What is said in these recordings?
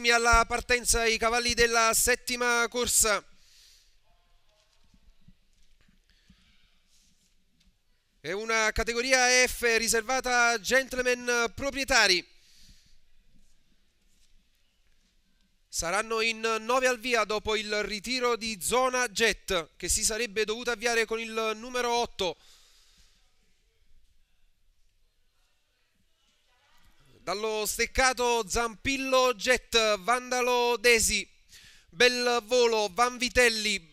attimi alla partenza i cavalli della settima corsa. È una categoria F riservata a gentleman proprietari. Saranno in 9 al via dopo il ritiro di zona jet che si sarebbe dovuta avviare con il numero 8. dallo steccato Zampillo Jet, Vandalo Desi, Bel Volo, Van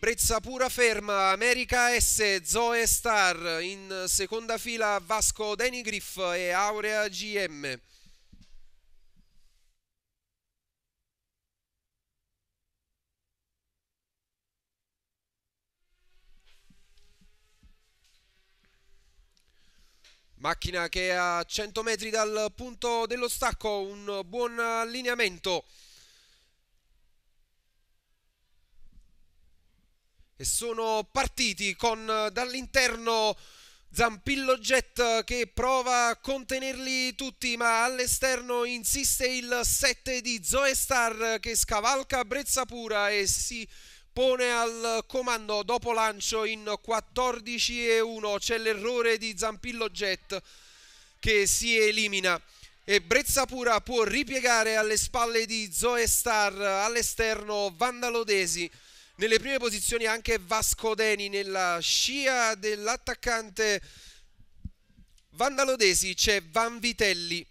Brezza Pura Ferma, America S, Zoe Star, in seconda fila Vasco Denigriff e Aurea GM. Macchina che a 100 metri dal punto dello stacco, un buon allineamento. E sono partiti con dall'interno Zampillo Jet che prova a contenerli tutti ma all'esterno insiste il 7 di Zoestar che scavalca Brezza Pura e si pone al comando dopo lancio in 14 e 1 c'è l'errore di Zampillo Jet che si elimina e Brezzapura può ripiegare alle spalle di Zoe Star all'esterno Vandalodesi nelle prime posizioni anche Vasco Deni nella scia dell'attaccante Vandalodesi c'è Vanvitelli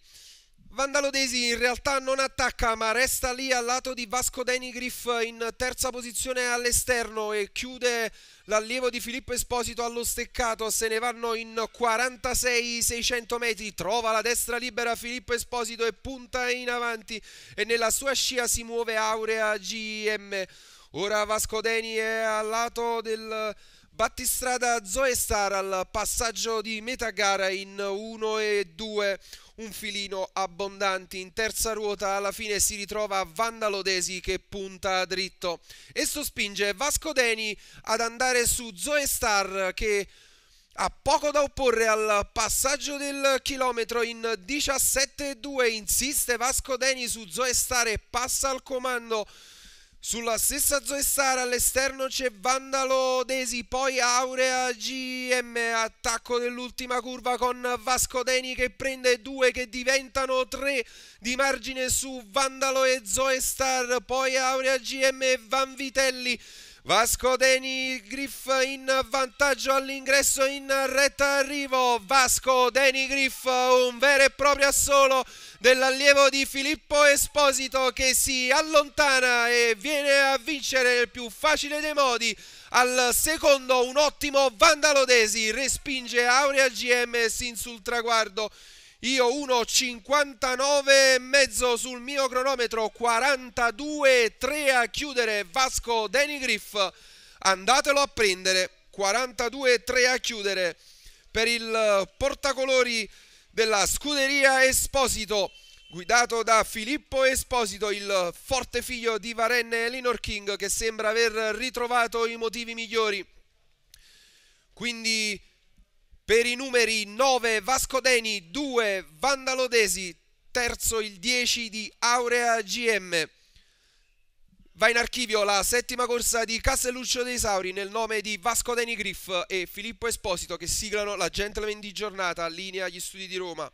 Vandalodesi in realtà non attacca ma resta lì al lato di Vasco Denigrif in terza posizione all'esterno e chiude l'allievo di Filippo Esposito allo steccato, se ne vanno in 46-600 metri, trova la destra libera Filippo Esposito e punta in avanti e nella sua scia si muove Aurea GM. Ora Vasco Deni è al lato del Battistrada Zoe Star al passaggio di metà gara in 1 e 2 un filino abbondanti in terza ruota alla fine si ritrova Vandalodesi che punta dritto e sospinge Vasco Deni ad andare su Zoe Star che ha poco da opporre al passaggio del chilometro in 17-2 e insiste Vasco Deni su Zoe Star e passa al comando sulla stessa Zoe Star all'esterno c'è Vandalo Desi, poi Aurea GM, attacco dell'ultima curva con Vasco Deni che prende due che diventano tre di margine su Vandalo e Zoe Star, poi Aurea GM e Van Vitelli Vasco Deni Griff in vantaggio all'ingresso in retta arrivo. Vasco Deni Griff, un vero e proprio assolo dell'allievo di Filippo Esposito che si allontana e viene a vincere nel più facile dei modi. Al secondo un ottimo Vandalodesi, respinge Aurea GM sin sul traguardo io 1,59 e mezzo sul mio cronometro, 42,3 a chiudere Vasco Denigriff. Andatelo a prendere, 42,3 a chiudere per il portacolori della scuderia Esposito, guidato da Filippo Esposito, il forte figlio di Varenne Elinor King, che sembra aver ritrovato i motivi migliori. Quindi per i numeri 9 Vasco Deni, 2 Vandalodesi, terzo il 10 di Aurea GM. Va in archivio la settima corsa di Castelluccio dei Sauri nel nome di Vasco Deni Griff e Filippo Esposito che siglano la gentleman di giornata, linea agli studi di Roma.